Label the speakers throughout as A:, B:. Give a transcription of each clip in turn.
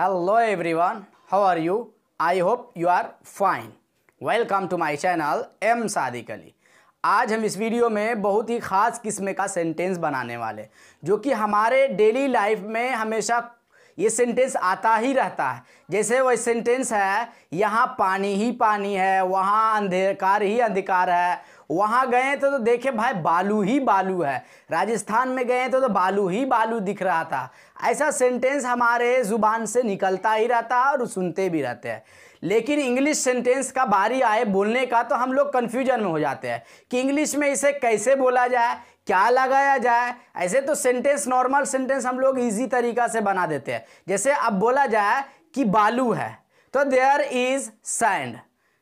A: hello one how are you I hope you are fine welcome to my channel M sadiq कली आज हम इस video में बहुत ही ख़ास किस्म का सेंटेंस बनाने वाले जो कि हमारे डेली लाइफ में हमेशा ये सेंटेंस आता ही रहता है जैसे वह सेंटेंस है यहाँ पानी ही पानी है वहाँ अंधकार ही अंधकार है वहाँ गए थे तो देखे भाई बालू ही बालू है राजस्थान में गए थे तो बालू ही बालू दिख रहा था ऐसा सेंटेंस हमारे ज़ुबान से निकलता ही रहता है और सुनते भी रहते हैं लेकिन इंग्लिश सेंटेंस का बारी आए बोलने का तो हम लोग कन्फ्यूजन में हो जाते हैं कि इंग्लिश में इसे कैसे बोला जाए क्या लगाया जाए ऐसे तो सेंटेंस नॉर्मल सेंटेंस हम लोग इजी तरीका से बना देते हैं जैसे अब बोला जाए कि बालू है तो देयर इज़ सैंड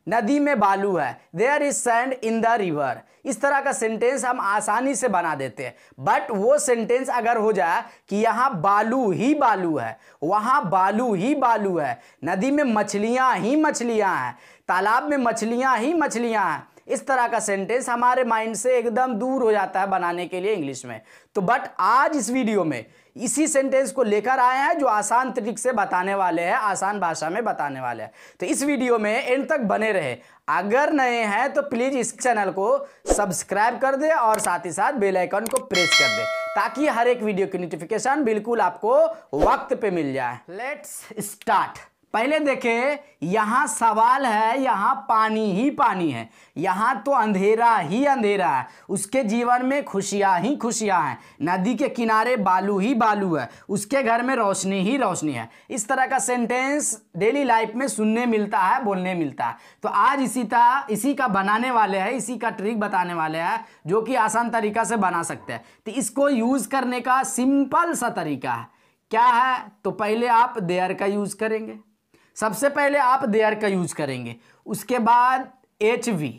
A: नदी में बालू है there is sand in the river इस तरह का सेंटेंस हम आसानी से बना देते हैं बट वो सेंटेंस अगर हो जाए कि यहाँ बालू ही बालू है वहाँ बालू ही बालू है नदी में मछलियाँ ही मछलियाँ हैं तालाब में मछलियाँ ही मछलियाँ हैं इस तरह का सेंटेंस हमारे माइंड से एकदम दूर हो जाता है बनाने के लिए इंग्लिश में तो बट आज इस वीडियो में इसी सेंटेंस को लेकर आए हैं जो आसान तरीके से बताने वाले हैं आसान भाषा में बताने वाले हैं तो इस वीडियो में एंड तक बने रहे अगर नए हैं तो प्लीज़ इस चैनल को सब्सक्राइब कर दे और साथ ही साथ बेल आइकन को प्रेस कर दे ताकि हर एक वीडियो की नोटिफिकेशन बिल्कुल आपको वक्त पे मिल जाए लेट्स स्टार्ट पहले देखे यहाँ सवाल है यहाँ पानी ही पानी है यहाँ तो अंधेरा ही अंधेरा है उसके जीवन में खुशियाँ ही खुशियाँ हैं नदी के किनारे बालू ही बालू है उसके घर में रोशनी ही रोशनी है इस तरह का सेंटेंस डेली लाइफ में सुनने मिलता है बोलने मिलता है तो आज इसी तरह इसी का बनाने वाले हैं इसी का ट्रिक बताने वाले हैं जो कि आसान तरीका से बना सकते हैं तो इसको यूज़ करने का सिंपल सा तरीका है क्या है तो पहले आप देयर का यूज़ करेंगे सबसे पहले आप देयर का यूज करेंगे उसके बाद एच वी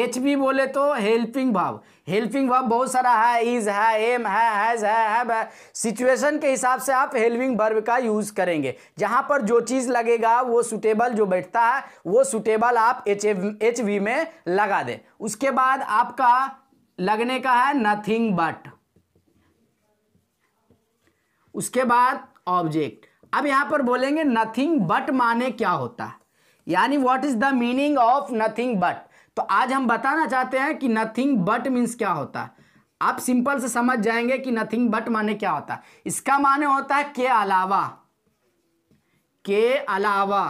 A: एच वी बोले तो हेल्पिंग भाव हेल्पिंग भाव बहुत सारा है इज है एम है हैज है हैव है सिचुएशन के हिसाब से आप हेल्पिंग वर्ब का यूज़ करेंगे जहाँ पर जो चीज़ लगेगा वो सुटेबल जो बैठता है वो सुटेबल आप एच एच वी में लगा दें उसके बाद आपका लगने का है नथिंग बट उसके बाद ऑब्जेक्ट अब यहां पर बोलेंगे नथिंग बट माने क्या होता है यानी what is the meaning of nothing but तो आज हम बताना चाहते हैं कि नथिंग बट मीन्स क्या होता है आप सिंपल से समझ जाएंगे कि नथिंग बट माने क्या होता है इसका माने होता है के अलावा के अलावा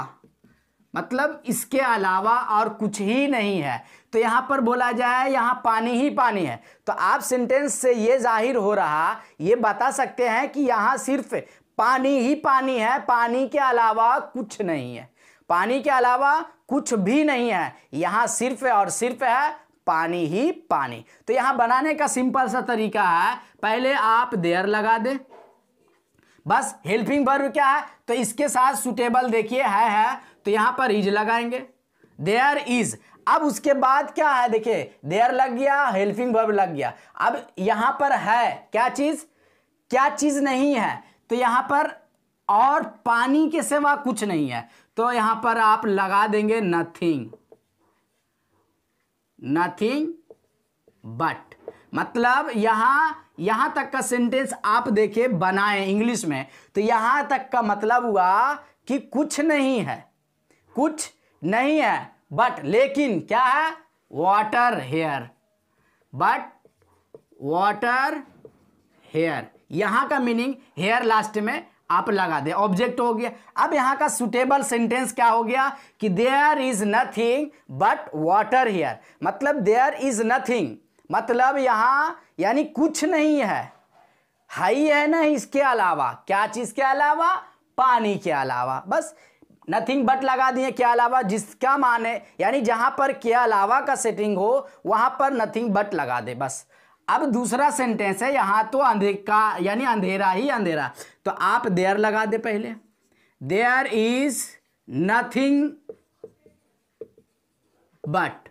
A: मतलब इसके अलावा और कुछ ही नहीं है तो यहां पर बोला जाए यहां पानी ही पानी है तो आप सेंटेंस से ये जाहिर हो रहा ये बता सकते हैं कि यहां सिर्फ पानी ही पानी है पानी के अलावा कुछ नहीं है पानी के अलावा कुछ भी नहीं है यहाँ सिर्फ और सिर्फ है पानी ही पानी तो यहाँ बनाने का सिंपल सा तरीका है पहले आप देयर लगा दे बस हेल्पिंग वर्ब क्या है तो इसके साथ सुटेबल देखिए है है तो यहाँ पर इज लगाएंगे देयर इज अब उसके बाद क्या है देखिए देयर लग गया हेल्पिंग वर्ब लग गया अब यहाँ पर है क्या चीज़ क्या चीज़ नहीं है तो यहां पर और पानी के सिवा कुछ नहीं है तो यहां पर आप लगा देंगे नथिंग नथिंग बट मतलब यहां यहां तक का सेंटेंस आप देखिए बनाए इंग्लिश में तो यहां तक का मतलब हुआ कि कुछ नहीं है कुछ नहीं है बट लेकिन क्या है water here but water here यहाँ का मीनिंग हेयर लास्ट में आप लगा दे ऑब्जेक्ट हो गया अब यहाँ का सुटेबल सेंटेंस क्या हो गया कि there is nothing but water here मतलब देयर इज नथिंग मतलब यहाँ यानी कुछ नहीं है हाई है ना इसके अलावा क्या चीज़ के अलावा पानी के अलावा बस नथिंग बट लगा दिए क्या अलावा जिसका माने यानी जहां पर के अलावा का सेटिंग हो वहां पर नथिंग बट लगा दे बस अब दूसरा सेंटेंस है यहां तो अंधेरा यानी अंधेरा ही अंधेरा तो आप देयर लगा दे पहले there is nothing but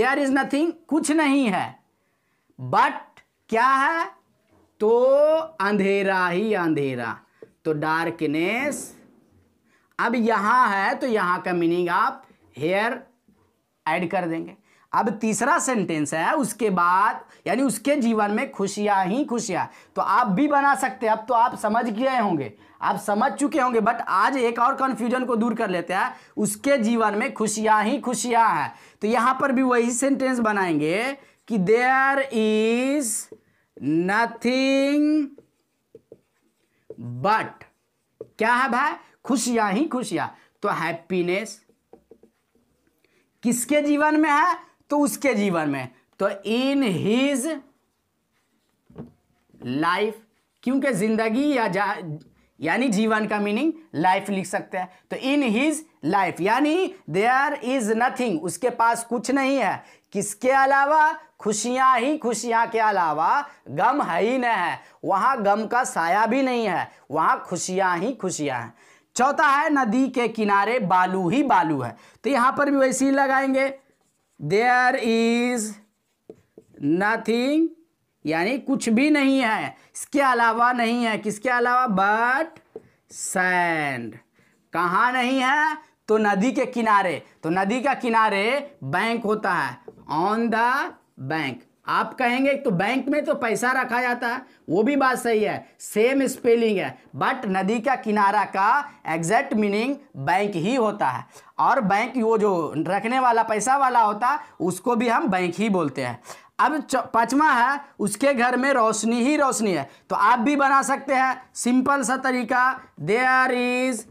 A: there is nothing कुछ नहीं है बट क्या है तो अंधेरा ही अंधेरा तो डार्कनेस अब यहां है तो यहां का मीनिंग आप हेयर ऐड कर देंगे अब तीसरा सेंटेंस है उसके बाद यानी उसके जीवन में खुशियां ही खुशियाँ तो आप भी बना सकते हैं अब तो आप समझ गए होंगे आप समझ चुके होंगे बट आज एक और कन्फ्यूजन को दूर कर लेते हैं उसके जीवन में खुशियां ही खुशियाँ हैं तो यहां पर भी वही सेंटेंस बनाएंगे कि देयर इज नथिंग बट क्या है भाई खुशियां ही खुशियां तो हैप्पीनेस किसके जीवन में है तो उसके जीवन में तो इन हीज लाइफ क्योंकि जिंदगी या जा यानी जीवन का मीनिंग लाइफ लिख सकते हैं तो इन हीज लाइफ यानी देयर इज नथिंग उसके पास कुछ नहीं है किसके अलावा खुशियां ही खुशियां के अलावा गम है ही नहीं है वहां गम का साया भी नहीं है वहां खुशियां ही खुशियां हैं चौथा है नदी के किनारे बालू ही बालू है तो यहां पर भी वैसे ही लगाएंगे देयर इज नथिंग यानी कुछ भी नहीं है इसके अलावा नहीं है किसके अलावा बट सैंड कहाँ नहीं है तो नदी के किनारे तो नदी का किनारे बैंक होता है ऑन द बैंक आप कहेंगे तो बैंक में तो पैसा रखा जाता है वो भी बात सही है सेम स्पेलिंग है बट नदी का किनारा का एग्जैक्ट मीनिंग बैंक ही होता है और बैंक वो जो रखने वाला पैसा वाला होता है उसको भी हम बैंक ही बोलते हैं अब पाँचवा है उसके घर में रोशनी ही रोशनी है तो आप भी बना सकते हैं सिंपल सा तरीका देयर इज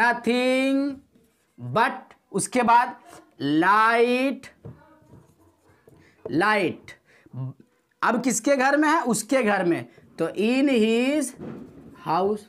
A: नथिंग बट उसके बाद लाइट लाइट अब किसके घर में है उसके घर में तो इन हीज हाउस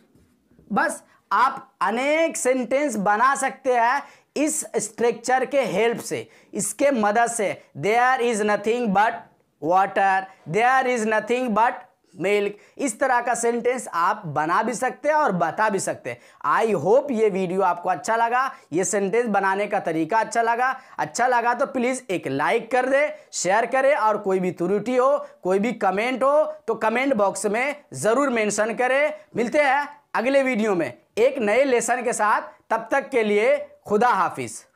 A: बस आप अनेक सेंटेंस बना सकते हैं इस स्ट्रक्चर के हेल्प से इसके मदद से there is nothing but water there is nothing but milk इस तरह का सेंटेंस आप बना भी सकते हैं और बता भी सकते हैं आई होप ये वीडियो आपको अच्छा लगा ये सेंटेंस बनाने का तरीका अच्छा लगा अच्छा लगा तो प्लीज़ एक लाइक कर दे शेयर करें और कोई भी त्रुटि हो कोई भी कमेंट हो तो कमेंट बॉक्स में ज़रूर मेंशन करें मिलते हैं अगले वीडियो में एक नए लेसन के साथ तब तक के लिए खुदा हाफिज़